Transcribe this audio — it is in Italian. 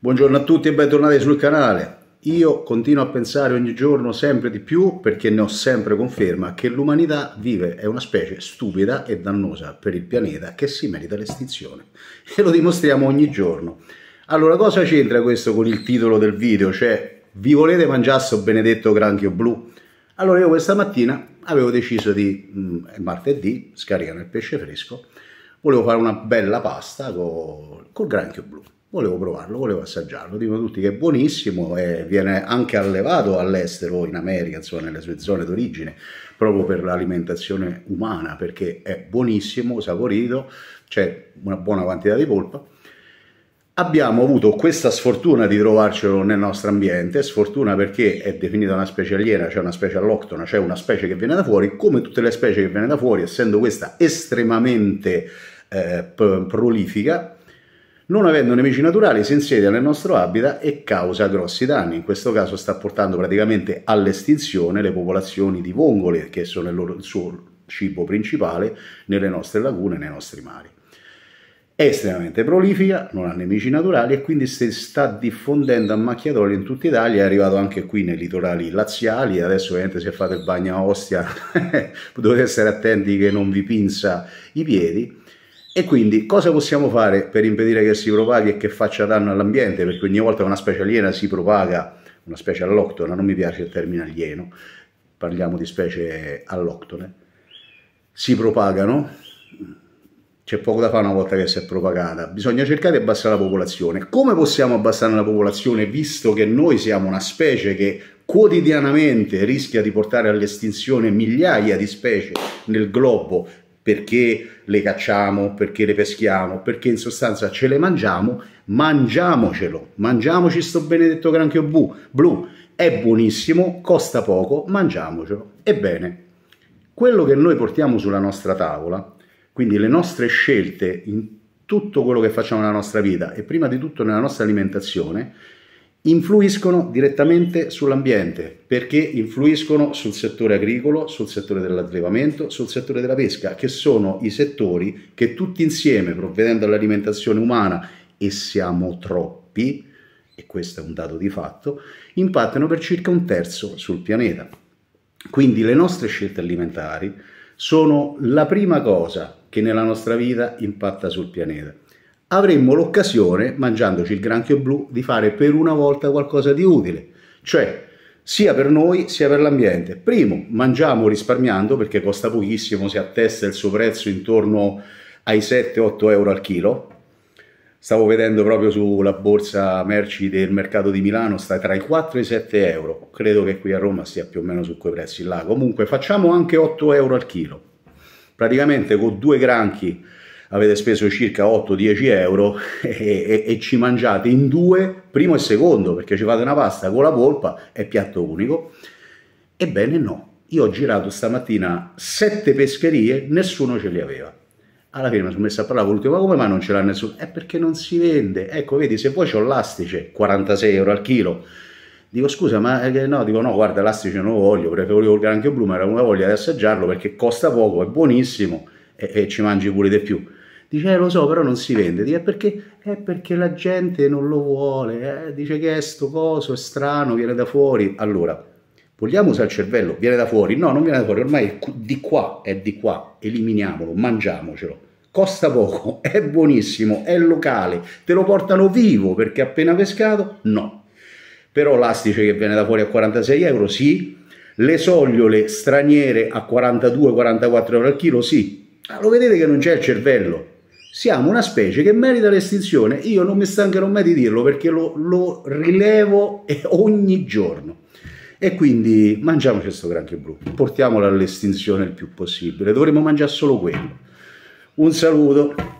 Buongiorno a tutti e bentornati sul canale. Io continuo a pensare ogni giorno sempre di più, perché ne ho sempre conferma, che l'umanità vive è una specie stupida e dannosa per il pianeta che si merita l'estinzione. E lo dimostriamo ogni giorno. Allora, cosa c'entra questo con il titolo del video? Cioè, vi volete mangiare sto benedetto granchio blu? Allora, io questa mattina avevo deciso di, mh, mm, martedì, scaricano il pesce fresco, volevo fare una bella pasta col, col granchio blu volevo provarlo, volevo assaggiarlo. Dicono tutti che è buonissimo e viene anche allevato all'estero, in America, insomma, nelle sue zone d'origine, proprio per l'alimentazione umana, perché è buonissimo, saporito, c'è una buona quantità di polpa. Abbiamo avuto questa sfortuna di trovarcelo nel nostro ambiente, sfortuna perché è definita una specie aliena, cioè una specie alloctona, cioè una specie che viene da fuori, come tutte le specie che viene da fuori, essendo questa estremamente eh, prolifica, non avendo nemici naturali si insedia nel nostro habitat e causa grossi danni. In questo caso sta portando praticamente all'estinzione le popolazioni di vongole, che sono il, loro, il suo cibo principale, nelle nostre lagune e nei nostri mari. È estremamente prolifica, non ha nemici naturali e quindi si sta diffondendo a macchia d'olio in tutta Italia, è arrivato anche qui nei litorali laziali, adesso ovviamente se fate il bagno a Ostia dovete essere attenti che non vi pinza i piedi, e quindi cosa possiamo fare per impedire che si propaghi e che faccia danno all'ambiente? Perché ogni volta che una specie aliena si propaga, una specie alloctona, non mi piace il termine alieno, parliamo di specie alloctone, si propagano, c'è poco da fare una volta che si è propagata, bisogna cercare di abbassare la popolazione. Come possiamo abbassare la popolazione visto che noi siamo una specie che quotidianamente rischia di portare all'estinzione migliaia di specie nel globo perché le cacciamo, perché le peschiamo, perché in sostanza ce le mangiamo, mangiamocelo, mangiamoci sto benedetto granchio blu, è buonissimo, costa poco, mangiamocelo. Ebbene, quello che noi portiamo sulla nostra tavola, quindi le nostre scelte in tutto quello che facciamo nella nostra vita e prima di tutto nella nostra alimentazione, influiscono direttamente sull'ambiente perché influiscono sul settore agricolo, sul settore dell'allevamento, sul settore della pesca, che sono i settori che tutti insieme, provvedendo all'alimentazione umana, e siamo troppi, e questo è un dato di fatto, impattano per circa un terzo sul pianeta. Quindi le nostre scelte alimentari sono la prima cosa che nella nostra vita impatta sul pianeta avremmo l'occasione, mangiandoci il granchio blu, di fare per una volta qualcosa di utile, cioè sia per noi sia per l'ambiente. Primo, mangiamo risparmiando perché costa pochissimo, si attesta il suo prezzo intorno ai 7-8 euro al chilo. Stavo vedendo proprio sulla borsa merci del mercato di Milano, sta tra i 4 e i 7 euro. Credo che qui a Roma stia più o meno su quei prezzi là. Comunque facciamo anche 8 euro al chilo. Praticamente con due granchi avete speso circa 8-10 euro e, e, e, ci mangiate in due primo e secondo perché ci fate una pasta con la polpa è piatto unico. Ebbene no, io ho girato stamattina sette pescherie, nessuno ce le aveva. Alla fine mi sono messo a parlare con l'ultimo, ma come mai non ce l'ha nessuno? È perché non si vende. Ecco, vedi, se poi c'ho l'astice, 46 euro al chilo, Dico scusa, ma eh, no, dico no, guarda, l'astice non lo voglio, preferivo volevo il granchio blu, ma era una voglia di assaggiarlo perché costa poco, è buonissimo e, e ci mangi pure di più. Dice, eh, lo so, però non si vende. Dice, perché? Eh, perché la gente non lo vuole. Eh. Dice che è sto coso, è strano, viene da fuori. Allora, vogliamo usare il cervello? Viene da fuori? No, non viene da fuori, ormai è di qua, è di qua. Eliminiamolo, mangiamocelo. Costa poco, è buonissimo, è locale, te lo portano vivo perché appena pescato? No. Però l'astice che viene da fuori a 46 euro, sì. Le sogliole straniere a 42-44 euro al chilo, sì. Ma ah, lo vedete che non c'è il cervello siamo una specie che merita l'estinzione, io non mi stancherò mai di dirlo perché lo, lo rilevo eh, ogni giorno. E quindi mangiamoci questo granchio blu, portiamolo all'estinzione il più possibile, dovremmo mangiare solo quello. Un saluto.